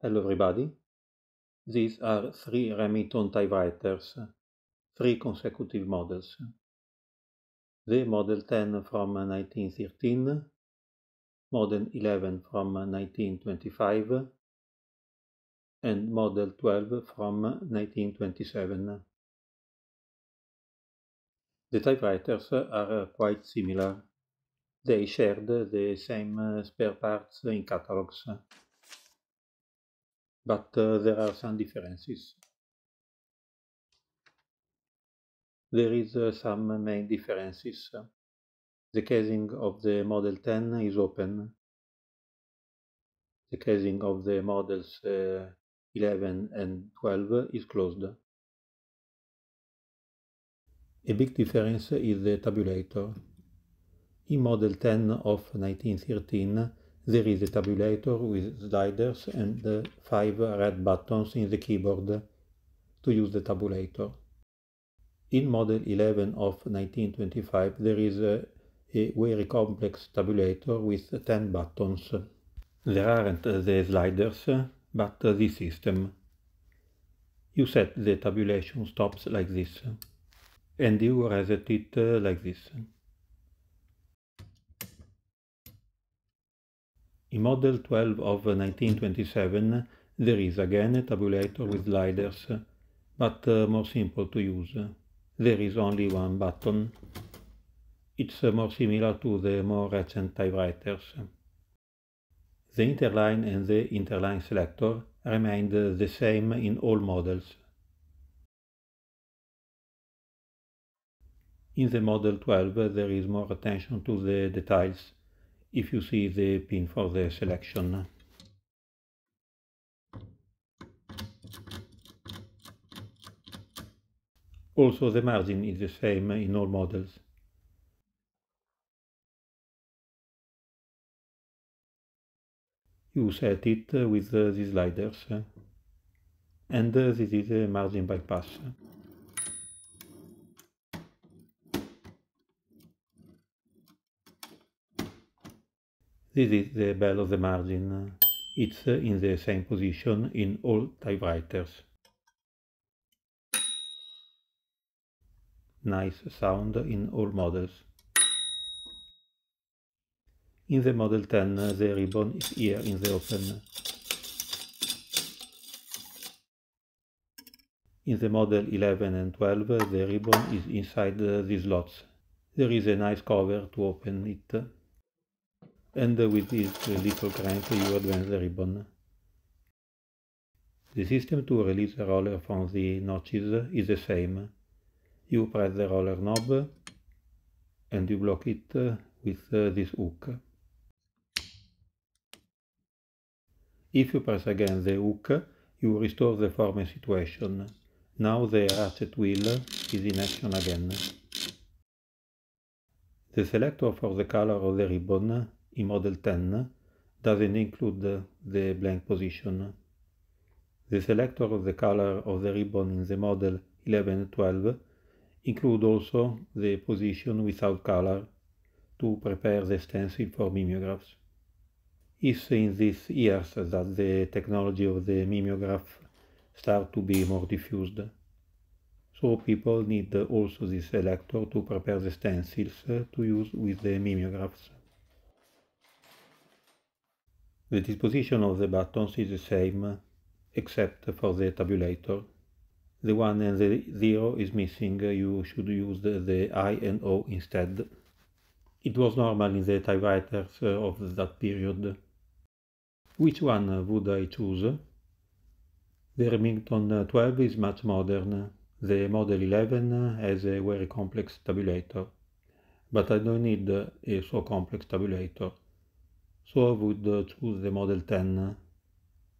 Hello everybody. These are three Remington typewriters, three consecutive models. The Model 10 from 1913, Model 11 from 1925, and Model 12 from 1927. The typewriters are uh, quite similar. They shared the same uh, spare parts in catalogs but uh, there are some differences. There is uh, some main differences. The casing of the Model 10 is open. The casing of the models uh, 11 and 12 is closed. A big difference is the tabulator. In Model 10 of 1913, there is a tabulator with sliders and the five red buttons in the keyboard to use the tabulator. In Model 11 of 1925 there is a, a very complex tabulator with 10 buttons. There aren't the sliders, but the system. You set the tabulation stops like this, and you reset it uh, like this. In Model 12 of 1927 there is again a tabulator with sliders, but uh, more simple to use. There is only one button. It's uh, more similar to the more recent typewriters. The interline and the interline selector remained uh, the same in all models. In the Model 12 there is more attention to the details if you see the pin for the selection. Also the margin is the same in all models. You set it with uh, the sliders and uh, this is a margin bypass. This is the bell of the margin. It's in the same position in all typewriters. Nice sound in all models. In the Model 10, the ribbon is here in the open. In the Model 11 and 12, the ribbon is inside these slots. There is a nice cover to open it and with this uh, little crank you advance the ribbon. The system to release the roller from the notches is the same. You press the roller knob and you block it uh, with uh, this hook. If you press again the hook, you restore the former situation. Now the ratchet wheel is in action again. The selector for the color of the ribbon in Model 10 doesn't include the blank position. The selector of the color of the ribbon in the Model 11, 12, include also the position without color to prepare the stencil for mimeographs. It's in these years that the technology of the mimeograph start to be more diffused. So people need also this selector to prepare the stencils to use with the mimeographs. The disposition of the buttons is the same except for the tabulator. The 1 and the 0 is missing, you should use the, the I and O instead. It was normal in the typewriters uh, of that period. Which one would I choose? The Remington 12 is much modern. The Model 11 has a very complex tabulator. But I don't need a so complex tabulator. So I would uh, choose the Model 10.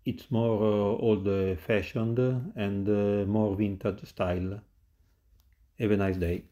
It's more uh, old-fashioned uh, and more vintage style. Have a nice day.